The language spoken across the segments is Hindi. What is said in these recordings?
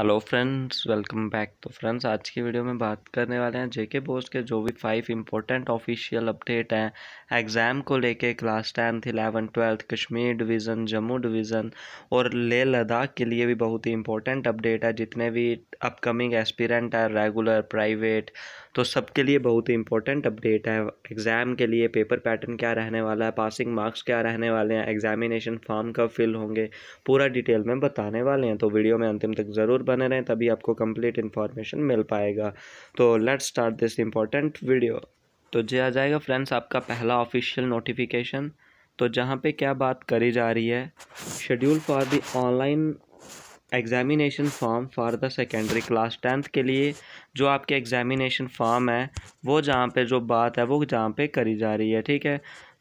hello friends welcome back to friends आज की वीडियो में बात करने वाले हैं जेके बोस के जो भी फाइव इंपॉर्टेंट ऑफिशियल अपडेट हैं एग्ज़ाम को लेके class tenth eleven twelfth Kashmir division Jammu division और लेह लद्दाख के लिए भी बहुत ही इंपॉर्टेंट अपडेट है जितने भी अपकमिंग एस्पिरेंट है रेगुलर प्राइवेट तो सबके लिए बहुत ही इंपॉर्टेंट अपडेट है एग्ज़ाम के लिए पेपर पैटर्न क्या रहने वाला है पासिंग मार्क्स क्या रहने वाले हैं एग्जामिनेशन फॉर्म कब फिल होंगे पूरा डिटेल में बताने वाले हैं तो वीडियो में अंतिम तक ज़रूर बने रहें तभी आपको कंप्लीट इन्फॉर्मेशन मिल पाएगा तो let's start this important video तो जे आ जाएगा फ्रेंड्स आपका पहला ऑफिशियल नोटिफिकेशन तो जहाँ पे क्या बात करी जा रही है schedule for the online examination form for the secondary class tenth के लिए जो आपके एग्ज़ामिनेशन फॉर्म है वो जहाँ पे जो बात है वो जहाँ पे करी जा रही है ठीक है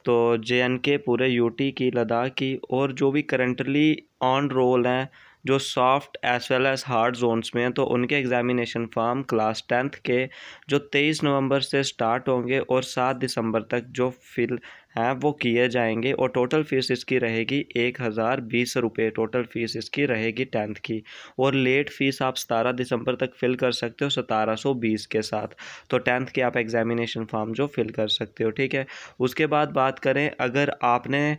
तो जे एन के पूरे यूटी की लद्दाख की और जो भी करंटली ऑन रोल हैं जो soft as well as hard zones में हैं तो उनके एग्ज़ामिनेशन फॉर्म क्लास टेंथ के जो तेईस नवंबर से स्टार्ट होंगे और सात दिसंबर तक जो फिल हैं वो किए जाएंगे और टोटल फ़ीस इसकी रहेगी एक हज़ार बीस रुपये टोटल फ़ीस इसकी रहेगी टेंथ की और लेट फ़ीस आप सतारह दिसंबर तक फ़िल कर सकते हो सतारह सौ बीस के साथ तो टेंथ के आप एग्ज़ामिनेशन फॉर्म जो फ़िल कर सकते हो ठीक है उसके बाद बात करें अगर आपने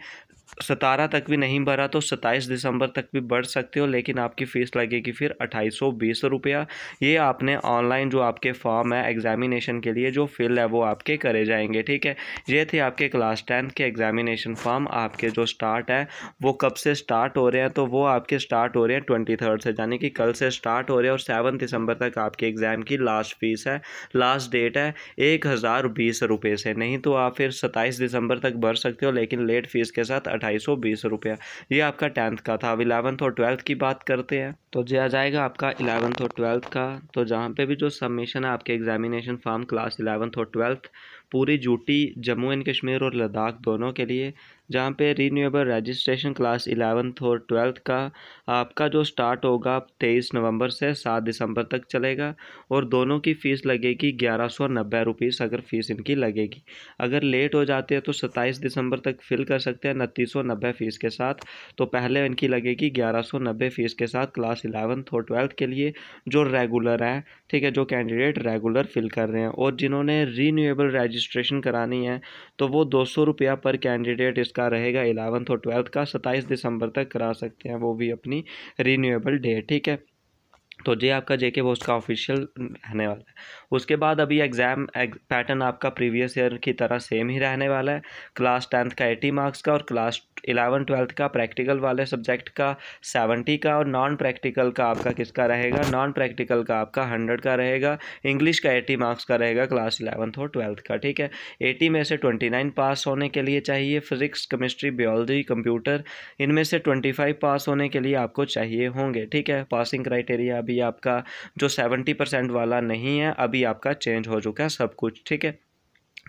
सतारह तक भी नहीं भरा तो सत्ताईस दिसंबर तक भी बढ़ सकते हो लेकिन आपकी फ़ीस लगेगी फिर अट्ठाईस सौ बीस रुपया ये आपने ऑनलाइन जो आपके फॉर्म है एग्जामिनेशन के लिए जो फिल है वो आपके करे जाएंगे ठीक है ये थे आपके क्लास टेंथ के एग्जामिनेशन फॉर्म आपके जो स्टार्ट है वो कब से स्टार्ट हो रहे हैं तो वो आपके स्टार्ट हो रहे हैं ट्वेंटी थर्ड से यानी कि कल से स्टार्ट हो रहे हैं और सेवन दिसंबर तक आपके एग्ज़ाम की लास्ट फीस है लास्ट डेट है एक हज़ार बीस रुपये से नहीं तो आप फिर सत्ताईस दिसंबर तक भर सकते हो लेकिन लेट फीस के साथ अठाई ढाई सौ बीस रुपया ये आपका टेंथ का था अब इलेवंथ और ट्वेल्थ की बात करते हैं तो जो आ जाएगा आपका इलेवंथ और ट्वेल्थ का तो जहाँ पे भी जो सबमिशन है आपके एग्जामिनेशन फॉर्म क्लास इलेवंथ और ट्वेल्थ पूरी जूटी जम्मू एंड कश्मीर और लद्दाख दोनों के लिए जहाँ पे रीन्यूएबल रजिस्ट्रेशन क्लास इलेवंथ और ट्वेल्थ का आपका जो स्टार्ट होगा तेईस नवंबर से सात दिसंबर तक चलेगा और दोनों की फ़ीस लगेगी ग्यारह सौ नब्बे रुपीज़ अगर फ़ीस इनकी लगेगी अगर लेट हो जाते हैं तो सत्ताईस दिसंबर तक फ़िल कर सकते हैं उनतीस सौ नब्बे फ़ीस के साथ तो पहले इनकी लगेगी ग्यारह सौ नब्बे फ़ीस के साथ क्लास इलेवंथ और ट्वेल्थ के लिए जो रेगुलर हैं ठीक है जो कैंडिडेट रेगुलर फिल कर रहे हैं और जिन्होंने रीन्यूएबल रजिस्ट्रेशन करानी है तो वो दो सौ रुपया पर कैंडिडेट इसका का रहेगा एलेवंथ और ट्वेल्थ का सत्ताईस दिसंबर तक करा सकते हैं वो भी अपनी रीन्यूएबल डे ठीक है तो ये आपका जेके बोस्ट का ऑफिशियल रहने वाला है उसके बाद अभी एग्ज़ाम पैटर्न आपका प्रीवियस ईयर की तरह सेम ही रहने वाला है क्लास टेंथ का एटी मार्क्स का और क्लास इलेवन ट्वेल्थ का प्रैक्टिकल वाले सब्जेक्ट का सेवेंटी का और नॉन प्रैक्टिकल का आपका किसका रहेगा नॉन प्रैक्टिकल का आपका हंड्रेड का रहेगा इंग्लिश का एटी मार्क्स का रहेगा क्लास इलेवंथ और ट्वेल्थ का ठीक है एटी में से ट्वेंटी नाइन पास होने के लिए चाहिए फिजिक्स केमिस्ट्री बियोलॉजी कंप्यूटर इनमें से ट्वेंटी फाइव पास होने के लिए आपको चाहिए होंगे ठीक है पासिंग क्राइटेरिया अभी आपका जो सेवेंटी परसेंट वाला नहीं है अभी आपका चेंज हो चुका है सब कुछ ठीक है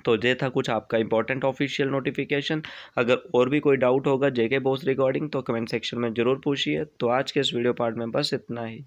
तो ये था कुछ आपका इंपॉर्टेंट ऑफिशियल नोटिफिकेशन अगर और भी कोई डाउट होगा जेके बोस रिकॉर्डिंग तो कमेंट सेक्शन में ज़रूर पूछिए तो आज के इस वीडियो पार्ट में बस इतना ही